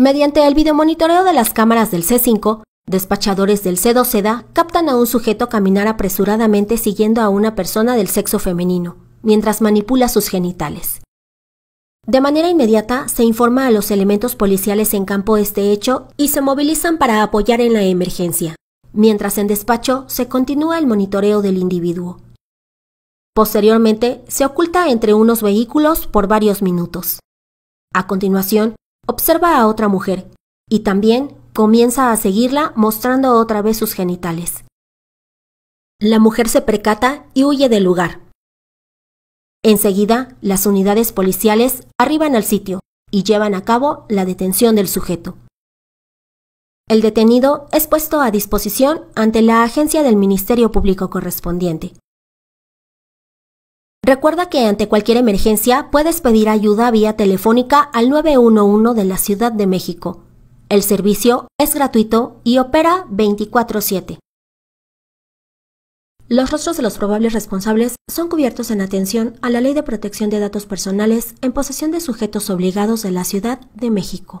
Mediante el videomonitoreo de las cámaras del C5, despachadores del C2 e captan a un sujeto caminar apresuradamente siguiendo a una persona del sexo femenino, mientras manipula sus genitales. De manera inmediata se informa a los elementos policiales en campo este hecho y se movilizan para apoyar en la emergencia, mientras en despacho se continúa el monitoreo del individuo. Posteriormente, se oculta entre unos vehículos por varios minutos. A continuación, observa a otra mujer y también comienza a seguirla mostrando otra vez sus genitales. La mujer se precata y huye del lugar. Enseguida, las unidades policiales arriban al sitio y llevan a cabo la detención del sujeto. El detenido es puesto a disposición ante la agencia del Ministerio Público correspondiente. Recuerda que ante cualquier emergencia puedes pedir ayuda vía telefónica al 911 de la Ciudad de México. El servicio es gratuito y opera 24/7. Los rostros de los probables responsables son cubiertos en atención a la Ley de Protección de Datos Personales en posesión de sujetos obligados de la Ciudad de México.